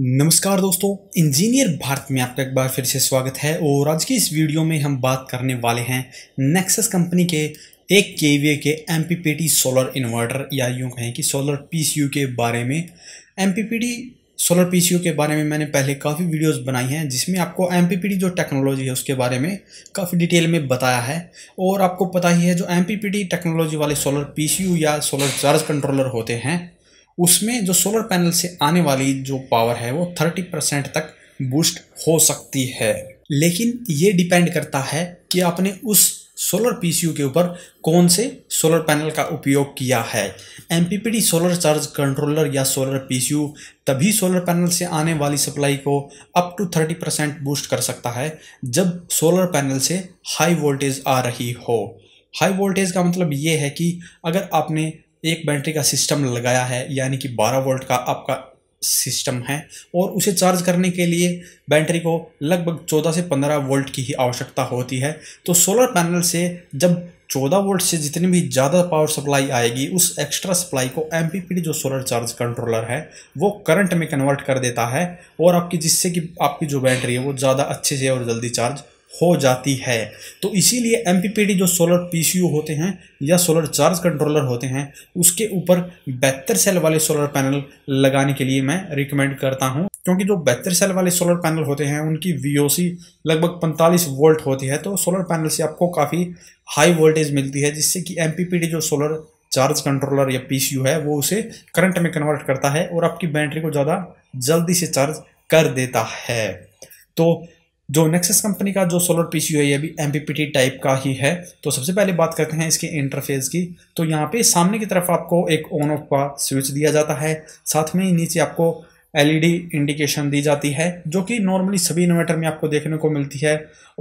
नमस्कार दोस्तों इंजीनियर भारत में आपका एक बार फिर से स्वागत है और आज की इस वीडियो में हम बात करने वाले हैं नेक्सस कंपनी के एक के के एम सोलर इन्वर्टर या यूँ कहें कि सोलर पी के बारे में एम सोलर पी के बारे में मैंने पहले काफ़ी वीडियोस बनाई हैं जिसमें आपको एम जो टेक्नोलॉजी है उसके बारे में काफ़ी डिटेल में बताया है और आपको पता ही है जो एम टेक्नोलॉजी वाले सोलर पी या सोलर चार्ज कंट्रोलर होते हैं उसमें जो सोलर पैनल से आने वाली जो पावर है वो थर्टी परसेंट तक बूस्ट हो सकती है लेकिन ये डिपेंड करता है कि आपने उस सोलर पीसीयू के ऊपर कौन से सोलर पैनल का उपयोग किया है एम सोलर चार्ज कंट्रोलर या सोलर पीसीयू तभी सोलर पैनल से आने वाली सप्लाई को अप टू 30 परसेंट बूस्ट कर सकता है जब सोलर पैनल से हाई वोल्टेज आ रही हो हाई वोल्टेज का मतलब ये है कि अगर आपने एक बैटरी का सिस्टम लगाया है यानी कि 12 वोल्ट का आपका सिस्टम है और उसे चार्ज करने के लिए बैटरी को लगभग 14 से 15 वोल्ट की ही आवश्यकता होती है तो सोलर पैनल से जब 14 वोल्ट से जितनी भी ज़्यादा पावर सप्लाई आएगी उस एक्स्ट्रा सप्लाई को एम जो सोलर चार्ज कंट्रोलर है वो करंट में कन्वर्ट कर देता है और आपकी जिससे कि आपकी जो बैटरी है वो ज़्यादा अच्छे से और जल्दी चार्ज हो जाती है तो इसीलिए एम जो सोलर पी होते हैं या सोलर चार्ज कंट्रोलर होते हैं उसके ऊपर बेहतर सेल वाले सोलर पैनल लगाने के लिए मैं रिकमेंड करता हूँ क्योंकि जो बेहतर सेल वाले सोलर पैनल होते हैं उनकी वी लगभग 45 वोल्ट होती है तो सोलर पैनल से आपको काफ़ी हाई वोल्टेज मिलती है जिससे कि एम जो सोलर चार्ज कंट्रोलर या पी है वो उसे करंट में कन्वर्ट करता है और आपकी बैटरी को ज़्यादा जल्दी से चार्ज कर देता है तो जो नेक्सस कंपनी का जो सोलर पी है ये भी एम टाइप का ही है तो सबसे पहले बात करते हैं इसके इंटरफेस की तो यहाँ पे सामने की तरफ आपको एक ऑन ऑफ का स्विच दिया जाता है साथ में नीचे आपको एलईडी इंडिकेशन e दी जाती है जो कि नॉर्मली सभी इन्वर्टर में आपको देखने को मिलती है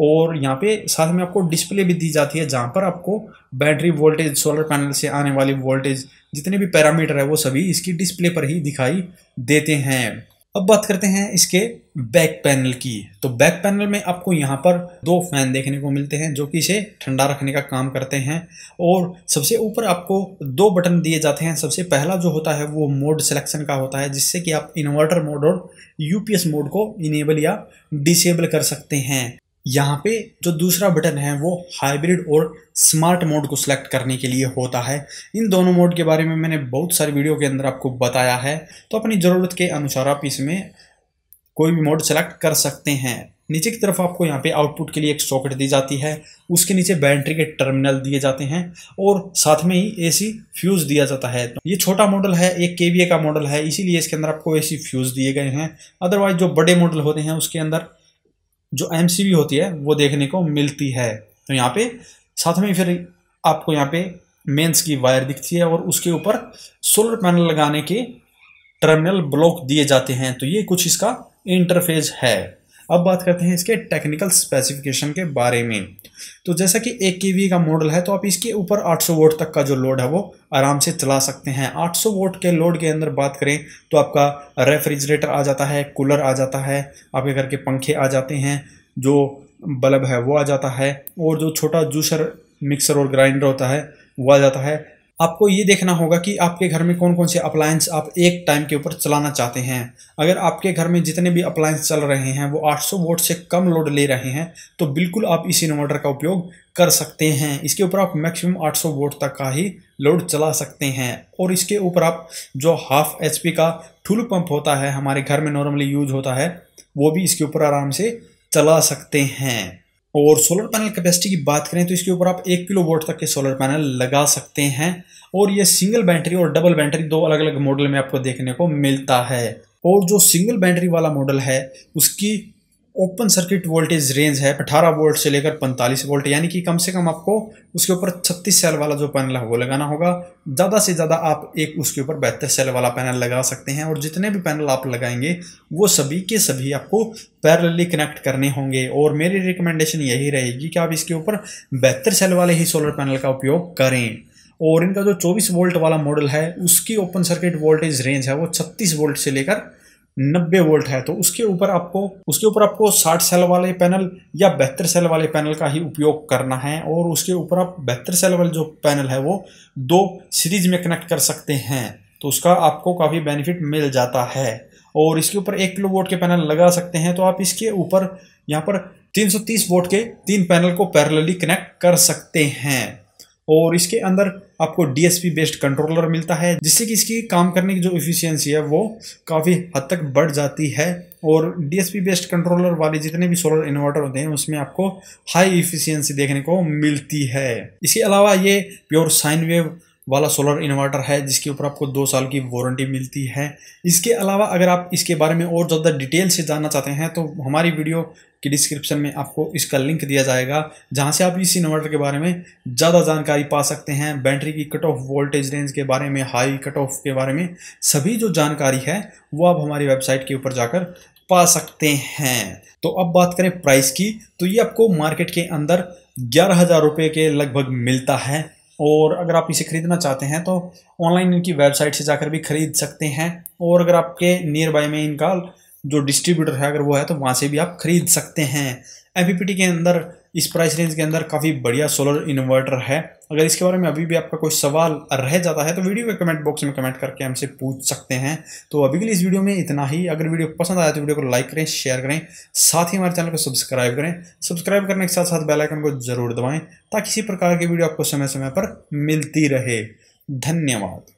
और यहाँ पे साथ में आपको डिस्प्ले भी दी जाती है जहाँ पर आपको बैटरी वोल्टेज सोलर पैनल से आने वाली वोल्टेज जितने भी पैरामीटर है वो सभी इसकी डिस्प्ले पर ही दिखाई देते हैं अब बात करते हैं इसके बैक पैनल की तो बैक पैनल में आपको यहाँ पर दो फैन देखने को मिलते हैं जो कि इसे ठंडा रखने का काम करते हैं और सबसे ऊपर आपको दो बटन दिए जाते हैं सबसे पहला जो होता है वो मोड सिलेक्शन का होता है जिससे कि आप इन्वर्टर मोड और यूपीएस मोड को इनेबल या डिसेबल कर सकते हैं यहाँ पे जो दूसरा बटन है वो हाइब्रिड और स्मार्ट मोड को सिलेक्ट करने के लिए होता है इन दोनों मोड के बारे में मैंने बहुत सारी वीडियो के अंदर आपको बताया है तो अपनी ज़रूरत के अनुसार आप इसमें कोई भी मोड सेलेक्ट कर सकते हैं नीचे की तरफ आपको यहाँ पे आउटपुट के लिए एक सॉकेट दी जाती है उसके नीचे बैटरी के टर्मिनल दिए जाते हैं और साथ में ही एसी फ्यूज़ दिया जाता है तो ये छोटा मॉडल है एक के का मॉडल है इसीलिए इसके अंदर आपको एसी फ्यूज़ दिए गए हैं अदरवाइज जो बड़े मॉडल होते हैं उसके अंदर जो एम होती है वो देखने को मिलती है तो यहाँ पे साथ में फिर आपको यहाँ पे मेंस की वायर दिखती है और उसके ऊपर सोलर पैनल लगाने के टर्मिनल ब्लॉक दिए जाते हैं तो ये कुछ इसका इंटरफेस है अब बात करते हैं इसके टेक्निकल स्पेसिफिकेशन के बारे में तो जैसा कि एक के का मॉडल है तो आप इसके ऊपर 800 वोट तक का जो लोड है वो आराम से चला सकते हैं 800 वोट के लोड के अंदर बात करें तो आपका रेफ्रिजरेटर आ जाता है कूलर आ जाता है आपके घर के पंखे आ जाते हैं जो बल्ब है वो आ जाता है और जो छोटा जूसर मिक्सर और ग्राइंडर होता है वो आ जाता है आपको ये देखना होगा कि आपके घर में कौन कौन से अप्लायंस आप एक टाइम के ऊपर चलाना चाहते हैं अगर आपके घर में जितने भी अप्लायंस चल रहे हैं वो 800 वोट से कम लोड ले रहे हैं तो बिल्कुल आप इस इन्वर्टर का उपयोग कर सकते हैं इसके ऊपर आप मैक्सिमम 800 वोट तक का ही लोड चला सकते हैं और इसके ऊपर आप जो हाफ एच का ठुल पंप होता है हमारे घर में नॉर्मली यूज होता है वो भी इसके ऊपर आराम से चला सकते हैं और सोलर पैनल कैपेसिटी की बात करें तो इसके ऊपर आप एक किलो वोट तक के सोलर पैनल लगा सकते हैं और ये सिंगल बैटरी और डबल बैटरी दो अलग अलग मॉडल में आपको देखने को मिलता है और जो सिंगल बैटरी वाला मॉडल है उसकी ओपन सर्किट वोल्टेज रेंज है 18 वोल्ट से लेकर 45 वोल्ट यानी कि कम से कम आपको उसके ऊपर 36 सेल वाला जो पैनल है वो लगाना होगा ज़्यादा से ज़्यादा आप एक उसके ऊपर बेहतर सेल वाला पैनल लगा सकते हैं और जितने भी पैनल आप लगाएंगे वो सभी के सभी आपको पैरेलली कनेक्ट करने होंगे और मेरी रिकमेंडेशन यही रहेगी कि आप इसके ऊपर बेहतर सेल वाले ही सोलर पैनल का उपयोग करें और इनका जो चौबीस वोल्ट वाला मॉडल है उसकी ओपन सर्किट वोल्टेज रेंज है वो छत्तीस वोल्ट से लेकर 90 वोल्ट है तो उसके ऊपर आपको उसके ऊपर आपको 60 सेल वाले पैनल या बेहतर सेल वाले पैनल का ही उपयोग करना है और उसके ऊपर आप बेहतर सेल वाले जो पैनल है वो दो सीरीज में कनेक्ट कर सकते हैं तो उसका आपको काफ़ी बेनिफिट मिल जाता है और इसके ऊपर एक किलो वोट के पैनल लगा सकते हैं तो आप इसके ऊपर यहाँ पर 330 वोट के तीन पैनल को पैरेलली कनेक्ट कर सकते हैं और इसके अंदर आपको डीएसपी बेस्ड कंट्रोलर मिलता है जिससे कि इसकी काम करने की जो इफिशियंसी है वो काफ़ी हद तक बढ़ जाती है और डीएसपी बेस्ड कंट्रोलर वाले जितने भी सोलर इन्वर्टर होते हैं उसमें आपको हाई इफिशियंसी देखने को मिलती है इसके अलावा ये प्योर साइन वेव वाला सोलर इन्वर्टर है जिसके ऊपर आपको दो साल की वारंटी मिलती है इसके अलावा अगर आप इसके बारे में और ज़्यादा डिटेल से जानना चाहते हैं तो हमारी वीडियो की डिस्क्रिप्शन में आपको इसका लिंक दिया जाएगा जहां से आप इस इन्वर्टर के बारे में ज़्यादा जानकारी पा सकते हैं बैटरी की कट ऑफ वोल्टेज रेंज के बारे में हाई कट ऑफ के बारे में सभी जो जानकारी है वो आप हमारी वेबसाइट के ऊपर जाकर पा सकते हैं तो अब बात करें प्राइस की तो ये आपको मार्केट के अंदर ग्यारह हज़ार रुपये के लगभग मिलता है और अगर आप इसे ख़रीदना चाहते हैं तो ऑनलाइन इनकी वेबसाइट से जाकर भी ख़रीद सकते हैं और अगर आपके नियर बाय में इनका जो डिस्ट्रीब्यूटर है अगर वो है तो वहाँ से भी आप खरीद सकते हैं एम के अंदर इस प्राइस रेंज के अंदर काफ़ी बढ़िया सोलर इन्वर्टर है अगर इसके बारे में अभी भी आपका कोई सवाल रह जाता है तो वीडियो के कमेंट बॉक्स में कमेंट करके हमसे पूछ सकते हैं तो अभी के लिए इस वीडियो में इतना ही अगर वीडियो पसंद आया तो वीडियो को लाइक करें शेयर करें साथ ही हमारे चैनल को सब्सक्राइब करें सब्सक्राइब करने के साथ साथ बेलाइकन को जरूर दबाएँ ताकि इसी प्रकार की वीडियो आपको समय समय पर मिलती रहे धन्यवाद